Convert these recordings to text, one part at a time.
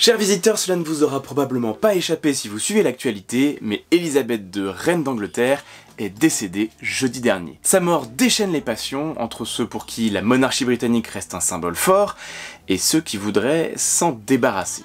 Chers visiteurs, cela ne vous aura probablement pas échappé si vous suivez l'actualité, mais Elisabeth de reine d'Angleterre, est décédée jeudi dernier. Sa mort déchaîne les passions entre ceux pour qui la monarchie britannique reste un symbole fort et ceux qui voudraient s'en débarrasser.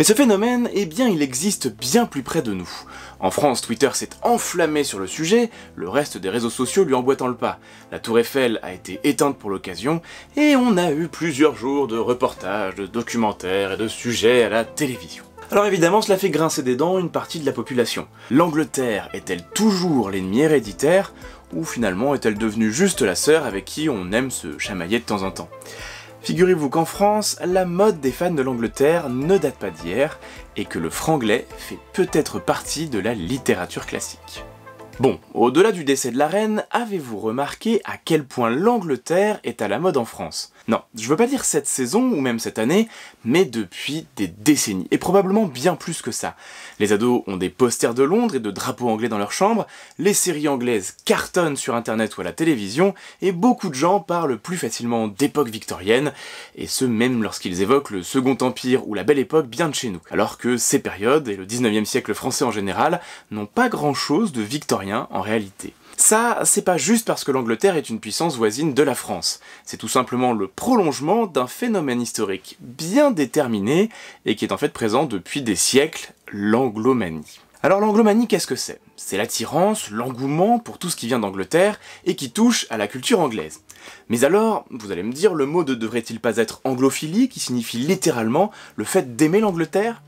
Mais ce phénomène, eh bien, il existe bien plus près de nous. En France, Twitter s'est enflammé sur le sujet, le reste des réseaux sociaux lui emboîtant le pas. La tour Eiffel a été éteinte pour l'occasion, et on a eu plusieurs jours de reportages, de documentaires et de sujets à la télévision. Alors évidemment, cela fait grincer des dents une partie de la population. L'Angleterre est-elle toujours l'ennemi héréditaire, ou finalement est-elle devenue juste la sœur avec qui on aime se chamailler de temps en temps Figurez-vous qu'en France, la mode des fans de l'Angleterre ne date pas d'hier, et que le franglais fait peut-être partie de la littérature classique. Bon, au-delà du décès de la reine, avez-vous remarqué à quel point l'Angleterre est à la mode en France non, je veux pas dire cette saison ou même cette année, mais depuis des décennies, et probablement bien plus que ça. Les ados ont des posters de Londres et de drapeaux anglais dans leur chambre, les séries anglaises cartonnent sur internet ou à la télévision, et beaucoup de gens parlent plus facilement d'époque victorienne, et ce même lorsqu'ils évoquent le Second Empire ou la Belle Époque bien de chez nous. Alors que ces périodes, et le 19e siècle français en général, n'ont pas grand chose de victorien en réalité. Ça, c'est pas juste parce que l'Angleterre est une puissance voisine de la France. C'est tout simplement le prolongement d'un phénomène historique bien déterminé et qui est en fait présent depuis des siècles, l'anglomanie. Alors l'anglomanie, qu'est-ce que c'est C'est l'attirance, l'engouement pour tout ce qui vient d'Angleterre et qui touche à la culture anglaise. Mais alors, vous allez me dire, le mot ne devrait-il pas être anglophilie, qui signifie littéralement le fait d'aimer l'Angleterre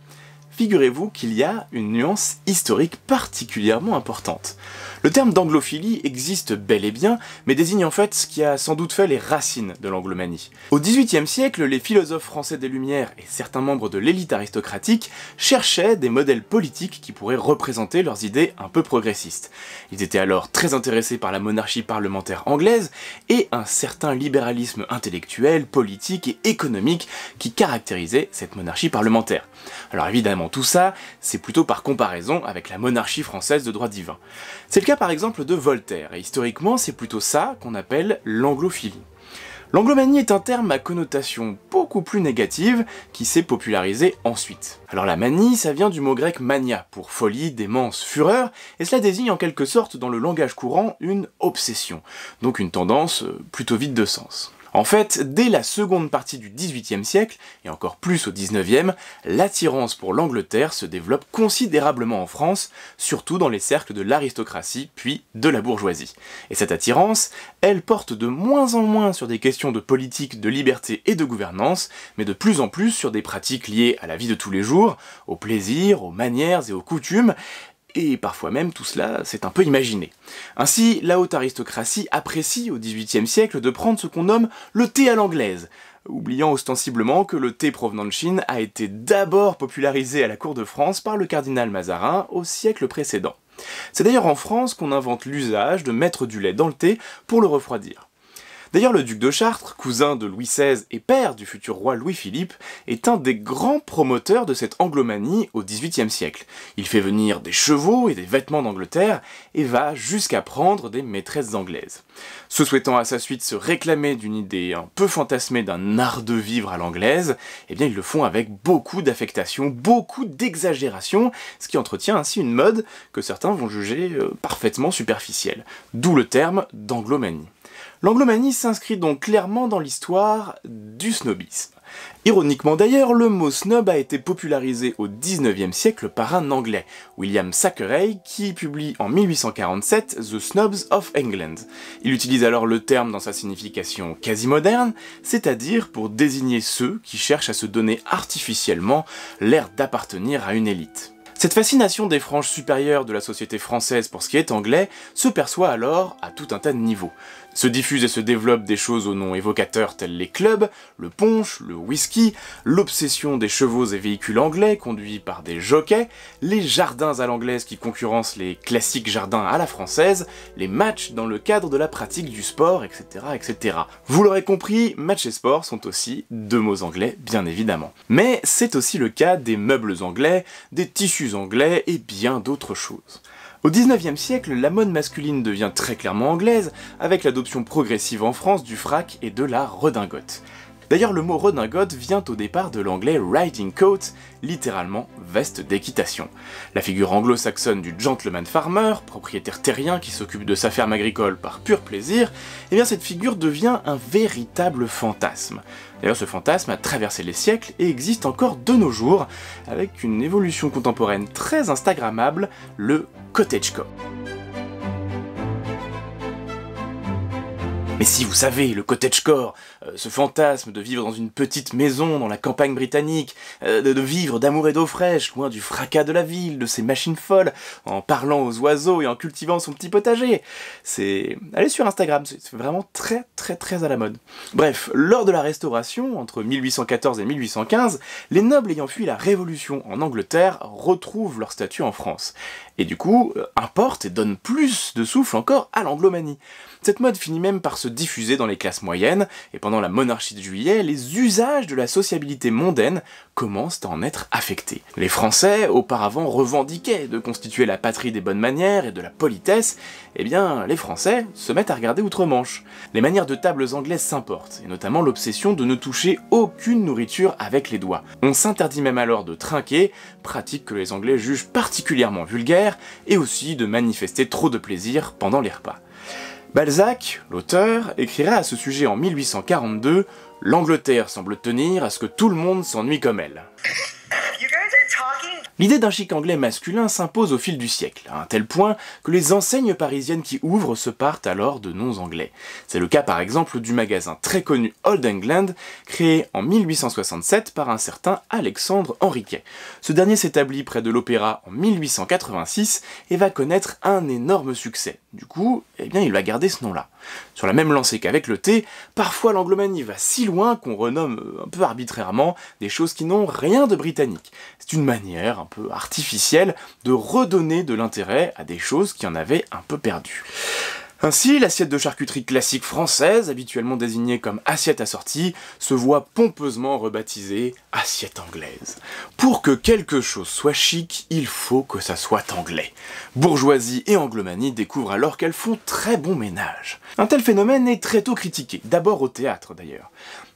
Figurez-vous qu'il y a une nuance historique particulièrement importante. Le terme d'anglophilie existe bel et bien, mais désigne en fait ce qui a sans doute fait les racines de l'anglomanie. Au XVIIIe siècle, les philosophes français des Lumières et certains membres de l'élite aristocratique cherchaient des modèles politiques qui pourraient représenter leurs idées un peu progressistes. Ils étaient alors très intéressés par la monarchie parlementaire anglaise et un certain libéralisme intellectuel, politique et économique qui caractérisait cette monarchie parlementaire. Alors évidemment, tout ça, c'est plutôt par comparaison avec la monarchie française de droit divin. C'est par exemple de Voltaire, et historiquement c'est plutôt ça qu'on appelle l'anglophilie. L'anglomanie est un terme à connotation beaucoup plus négative qui s'est popularisé ensuite. Alors la manie, ça vient du mot grec mania, pour folie, démence, fureur, et cela désigne en quelque sorte dans le langage courant une obsession, donc une tendance euh, plutôt vide de sens. En fait, dès la seconde partie du XVIIIe siècle, et encore plus au XIXe, l'attirance pour l'Angleterre se développe considérablement en France, surtout dans les cercles de l'aristocratie puis de la bourgeoisie. Et cette attirance, elle porte de moins en moins sur des questions de politique, de liberté et de gouvernance, mais de plus en plus sur des pratiques liées à la vie de tous les jours, aux plaisirs, aux manières et aux coutumes, et parfois même tout cela c'est un peu imaginé. Ainsi, la haute aristocratie apprécie au XVIIIe siècle de prendre ce qu'on nomme le thé à l'anglaise, oubliant ostensiblement que le thé provenant de Chine a été d'abord popularisé à la cour de France par le cardinal Mazarin au siècle précédent. C'est d'ailleurs en France qu'on invente l'usage de mettre du lait dans le thé pour le refroidir. D'ailleurs, le duc de Chartres, cousin de Louis XVI et père du futur roi Louis-Philippe, est un des grands promoteurs de cette anglomanie au XVIIIe siècle. Il fait venir des chevaux et des vêtements d'Angleterre et va jusqu'à prendre des maîtresses anglaises. Se souhaitant à sa suite se réclamer d'une idée un peu fantasmée d'un art de vivre à l'anglaise, eh bien ils le font avec beaucoup d'affectation, beaucoup d'exagération, ce qui entretient ainsi une mode que certains vont juger euh, parfaitement superficielle. D'où le terme d'anglomanie. L'anglomanie s'inscrit donc clairement dans l'histoire du snobisme. Ironiquement d'ailleurs, le mot snob a été popularisé au 19e siècle par un Anglais, William Sackeray qui publie en 1847 The Snobs of England. Il utilise alors le terme dans sa signification quasi moderne, c'est-à-dire pour désigner ceux qui cherchent à se donner artificiellement l'air d'appartenir à une élite. Cette fascination des franges supérieures de la société française pour ce qui est anglais se perçoit alors à tout un tas de niveaux. Se diffusent et se développent des choses aux noms évocateurs tels les clubs, le punch, le whisky, l'obsession des chevaux et véhicules anglais conduits par des jockeys, les jardins à l'anglaise qui concurrencent les classiques jardins à la française, les matchs dans le cadre de la pratique du sport, etc. etc. Vous l'aurez compris, match et sport sont aussi deux mots anglais, bien évidemment. Mais c'est aussi le cas des meubles anglais, des tissus anglais et bien d'autres choses. Au 19e siècle, la mode masculine devient très clairement anglaise, avec l'adoption progressive en France du frac et de la redingote. D'ailleurs, le mot redingote vient au départ de l'anglais riding coat, littéralement veste d'équitation. La figure anglo-saxonne du gentleman farmer, propriétaire terrien qui s'occupe de sa ferme agricole par pur plaisir, eh bien cette figure devient un véritable fantasme. D'ailleurs, ce fantasme a traversé les siècles et existe encore de nos jours, avec une évolution contemporaine très instagrammable, le Cottagecore. Mais si vous savez, le cottagecore, euh, ce fantasme de vivre dans une petite maison dans la campagne britannique, euh, de, vivre d'amour et d'eau fraîche, loin du fracas de la ville, de ses machines folles, en parlant aux oiseaux et en cultivant son petit potager. C'est... Allez sur Instagram, c'est vraiment très très très à la mode. Bref, lors de la Restauration, entre 1814 et 1815, les nobles ayant fui la Révolution en Angleterre retrouvent leur statut en France. Et du coup, euh, importent et donnent plus de souffle encore à l'anglomanie. Cette mode finit même par se diffuser dans les classes moyennes, et pendant la monarchie de juillet, les usages de la sociabilité mondaine commencent à en être affectés. Les Français, auparavant revendiquaient de constituer la patrie des bonnes manières et de la politesse, eh bien, les Français se mettent à regarder outre-Manche. Les manières de tables anglaises s'importent, et notamment l'obsession de ne toucher aucune nourriture avec les doigts. On s'interdit même alors de trinquer, pratique que les Anglais jugent particulièrement vulgaire, et aussi de manifester trop de plaisir pendant les repas. Balzac, l'auteur, écrira à ce sujet en 1842 L'Angleterre semble tenir à ce que tout le monde s'ennuie comme elle. L'idée d'un chic anglais masculin s'impose au fil du siècle, à un tel point que les enseignes parisiennes qui ouvrent se partent alors de noms anglais. C'est le cas par exemple du magasin très connu Old England, créé en 1867 par un certain Alexandre Henriquet. Ce dernier s'établit près de l'Opéra en 1886 et va connaître un énorme succès. Du coup, eh bien, il va garder ce nom-là. Sur la même lancée qu'avec le thé, parfois l'anglomanie va si loin qu'on renomme un peu arbitrairement des choses qui n'ont rien de britannique. C'est une manière peu artificielle de redonner de l'intérêt à des choses qui en avaient un peu perdu. Ainsi, l'assiette de charcuterie classique française, habituellement désignée comme assiette assortie, se voit pompeusement rebaptisée assiette anglaise. Pour que quelque chose soit chic, il faut que ça soit anglais. Bourgeoisie et anglomanie découvrent alors qu'elles font très bon ménage. Un tel phénomène est très tôt critiqué, d'abord au théâtre d'ailleurs.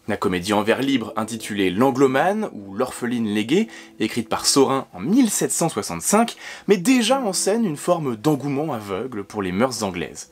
La comédie en vers libre intitulée L'Anglomane ou L'Orpheline léguée, écrite par Saurin en 1765, met déjà en scène une forme d'engouement aveugle pour les mœurs anglaises.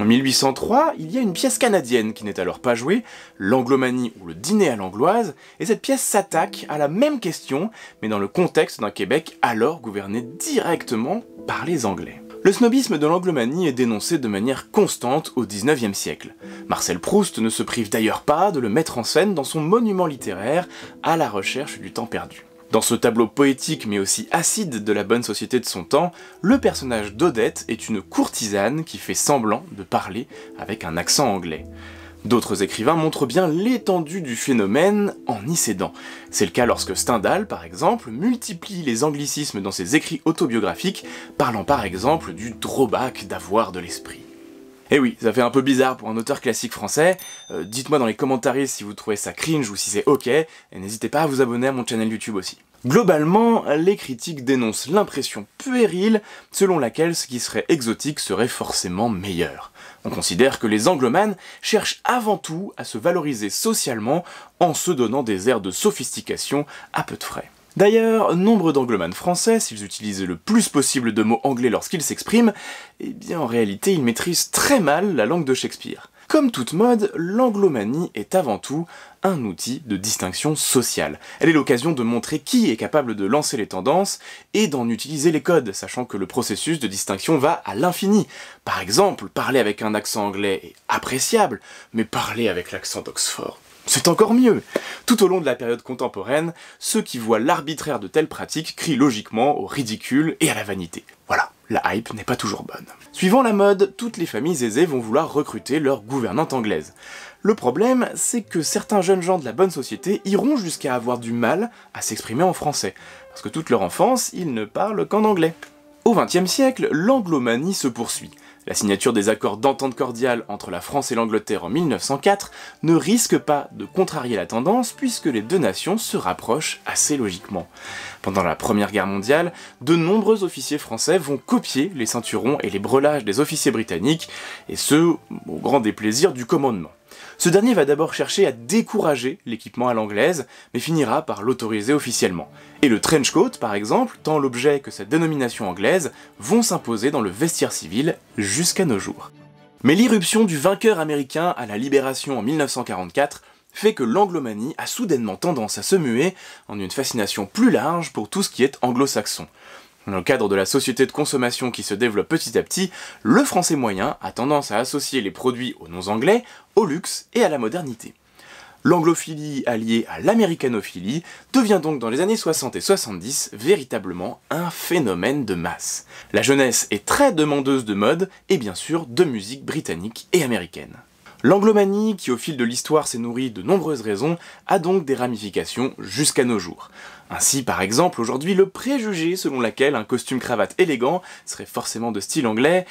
En 1803, il y a une pièce canadienne qui n'est alors pas jouée, l'anglomanie ou le dîner à l'angloise, et cette pièce s'attaque à la même question, mais dans le contexte d'un Québec alors gouverné directement par les Anglais. Le snobisme de l'anglomanie est dénoncé de manière constante au XIXe siècle. Marcel Proust ne se prive d'ailleurs pas de le mettre en scène dans son monument littéraire à la recherche du temps perdu. Dans ce tableau poétique mais aussi acide de la bonne société de son temps, le personnage d'Odette est une courtisane qui fait semblant de parler avec un accent anglais. D'autres écrivains montrent bien l'étendue du phénomène en y cédant. C'est le cas lorsque Stendhal, par exemple, multiplie les anglicismes dans ses écrits autobiographiques, parlant par exemple du drawback d'avoir de l'esprit. Eh oui, ça fait un peu bizarre pour un auteur classique français. Euh, dites-moi dans les commentaires si vous trouvez ça cringe ou si c'est ok, et n'hésitez pas à vous abonner à mon channel YouTube aussi. Globalement, les critiques dénoncent l'impression puérile selon laquelle ce qui serait exotique serait forcément meilleur. On considère que les anglomanes cherchent avant tout à se valoriser socialement en se donnant des airs de sophistication à peu de frais. D'ailleurs, nombre d'anglomanes français, s'ils utilisent le plus possible de mots anglais lorsqu'ils s'expriment, eh bien en réalité ils maîtrisent très mal la langue de Shakespeare. Comme toute mode, l'anglomanie est avant tout un outil de distinction sociale. Elle est l'occasion de montrer qui est capable de lancer les tendances et d'en utiliser les codes, sachant que le processus de distinction va à l'infini. Par exemple, parler avec un accent anglais est appréciable, mais parler avec l'accent d'Oxford, c'est encore mieux Tout au long de la période contemporaine, ceux qui voient l'arbitraire de telles pratiques crient logiquement au ridicule et à la vanité. Voilà la hype n'est pas toujours bonne. Suivant la mode, toutes les familles aisées vont vouloir recruter leur gouvernante anglaise. Le problème, c'est que certains jeunes gens de la bonne société iront jusqu'à avoir du mal à s'exprimer en français, parce que toute leur enfance, ils ne parlent qu'en anglais. Au XXe siècle, l'anglomanie se poursuit. La signature des accords d'entente cordiale entre la France et l'Angleterre en 1904 ne risque pas de contrarier la tendance puisque les deux nations se rapprochent assez logiquement. Pendant la Première Guerre mondiale, de nombreux officiers français vont copier les ceinturons et les brelages des officiers britanniques, et ce, au grand déplaisir du commandement. Ce dernier va d'abord chercher à décourager l'équipement à l'anglaise, mais finira par l'autoriser officiellement. Et le trench coat, par exemple, tant l'objet que sa dénomination anglaise, vont s'imposer dans le vestiaire civil jusqu'à nos jours. Mais l'irruption du vainqueur américain à la libération en 1944 fait que l'anglomanie a soudainement tendance à se muer en une fascination plus large pour tout ce qui est anglo-saxon. Dans le cadre de la société de consommation qui se développe petit à petit, le français moyen a tendance à associer les produits aux noms anglais, au luxe et à la modernité. L'anglophilie alliée à l'américanophilie devient donc dans les années 60 et 70 véritablement un phénomène de masse. La jeunesse est très demandeuse de mode et bien sûr de musique britannique et américaine. L'anglomanie, qui au fil de l'histoire s'est nourrie de nombreuses raisons, a donc des ramifications jusqu'à nos jours. Ainsi, par exemple, aujourd'hui, le préjugé selon lequel un costume-cravate élégant serait forcément de style anglais,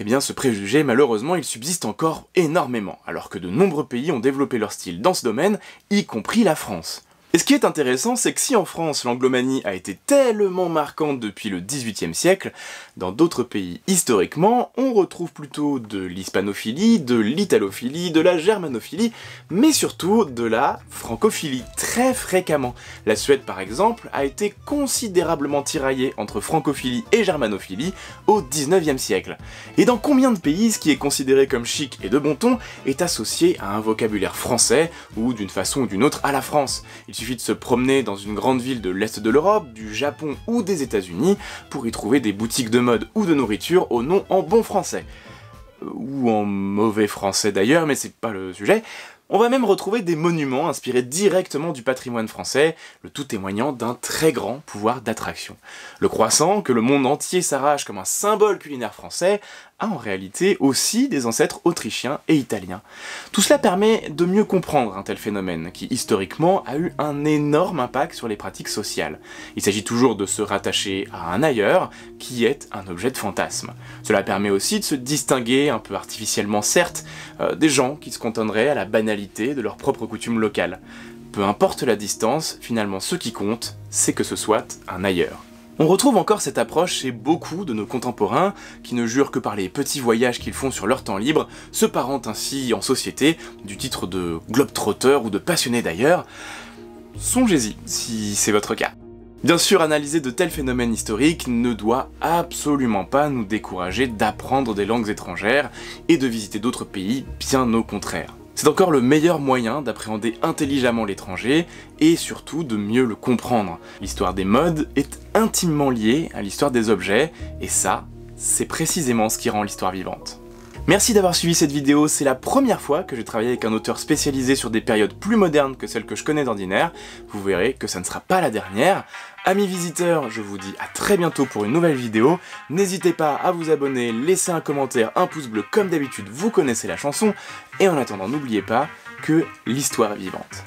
eh bien ce préjugé, malheureusement, il subsiste encore énormément, alors que de nombreux pays ont développé leur style dans ce domaine, y compris la France. Et ce qui est intéressant, c'est que si en France l'anglomanie a été tellement marquante depuis le XVIIIe siècle, dans d'autres pays historiquement, on retrouve plutôt de l'hispanophilie, de l'italophilie, de la germanophilie, mais surtout de la francophilie, très fréquemment. La Suède par exemple a été considérablement tiraillée entre francophilie et germanophilie au 19e siècle. Et dans combien de pays ce qui est considéré comme chic et de bon ton est associé à un vocabulaire français ou d'une façon ou d'une autre à la France suffit de se promener dans une grande ville de l'Est de l'Europe, du Japon ou des États-Unis pour y trouver des boutiques de mode ou de nourriture au nom en bon français. Euh, ou en mauvais français d'ailleurs, mais c'est pas le sujet. On va même retrouver des monuments inspirés directement du patrimoine français, le tout témoignant d'un très grand pouvoir d'attraction. Le croissant, que le monde entier s'arrache comme un symbole culinaire français, a en réalité aussi des ancêtres autrichiens et italiens. Tout cela permet de mieux comprendre un tel phénomène, qui historiquement a eu un énorme impact sur les pratiques sociales. Il s'agit toujours de se rattacher à un ailleurs, qui est un objet de fantasme. Cela permet aussi de se distinguer, un peu artificiellement certes, euh, des gens qui se contenteraient à la banalité de leurs propres coutumes locales. Peu importe la distance, finalement ce qui compte, c'est que ce soit un ailleurs. On retrouve encore cette approche chez beaucoup de nos contemporains, qui ne jurent que par les petits voyages qu'ils font sur leur temps libre, se parentent ainsi en société, du titre de globetrotteur ou de passionné d'ailleurs. Songez-y, si c'est votre cas. Bien sûr, analyser de tels phénomènes historiques ne doit absolument pas nous décourager d'apprendre des langues étrangères et de visiter d'autres pays, bien au contraire. C'est encore le meilleur moyen d'appréhender intelligemment l'étranger et surtout de mieux le comprendre. L'histoire des modes est intimement liée à l'histoire des objets et ça, c'est précisément ce qui rend l'histoire vivante. Merci d'avoir suivi cette vidéo, c'est la première fois que j'ai travaillé avec un auteur spécialisé sur des périodes plus modernes que celles que je connais d'ordinaire. Vous verrez que ça ne sera pas la dernière. Amis visiteurs, je vous dis à très bientôt pour une nouvelle vidéo. N'hésitez pas à vous abonner, laisser un commentaire, un pouce bleu comme d'habitude, vous connaissez la chanson. Et en attendant, n'oubliez pas que l'histoire est vivante.